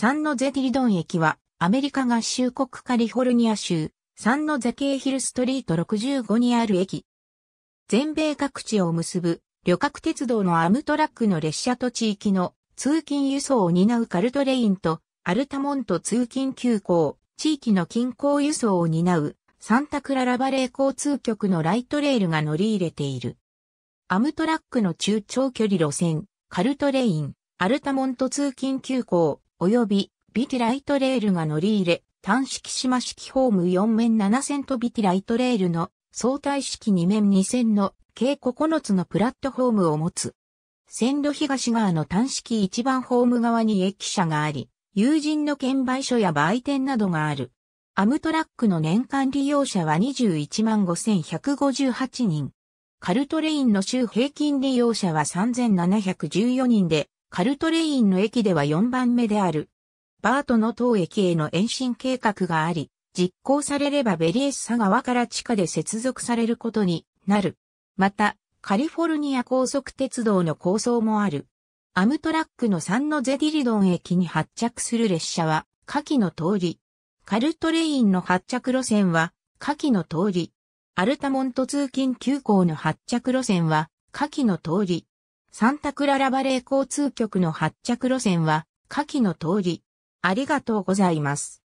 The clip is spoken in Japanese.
サンノゼティリドン駅は、アメリカ合衆国カリフォルニア州、サンノゼケイヒルストリート65にある駅。全米各地を結ぶ、旅客鉄道のアムトラックの列車と地域の通勤輸送を担うカルトレインと、アルタモント通勤急行、地域の近郊輸送を担う、サンタクララバレー交通局のライトレールが乗り入れている。アムトラックの中長距離路線、カルトレイン、アルタモント通勤急行、及びビティライトレールが乗り入れ、単式島式ホーム4面7線とビティライトレールの相対式2面2線の計9つのプラットフォームを持つ。線路東側の単式1番ホーム側に駅舎があり、友人の券売所や売店などがある。アムトラックの年間利用者は21万5158人。カルトレインの州平均利用者は3714人で、カルトレインの駅では4番目である。バートの塔駅への延伸計画があり、実行されればベリエッサ側から地下で接続されることになる。また、カリフォルニア高速鉄道の構想もある。アムトラックのサンノゼディリドン駅に発着する列車は、下記の通り。カルトレインの発着路線は、下記の通り。アルタモント通勤急行の発着路線は、下記の通り。サンタクララバレー交通局の発着路線は、下記の通り。ありがとうございます。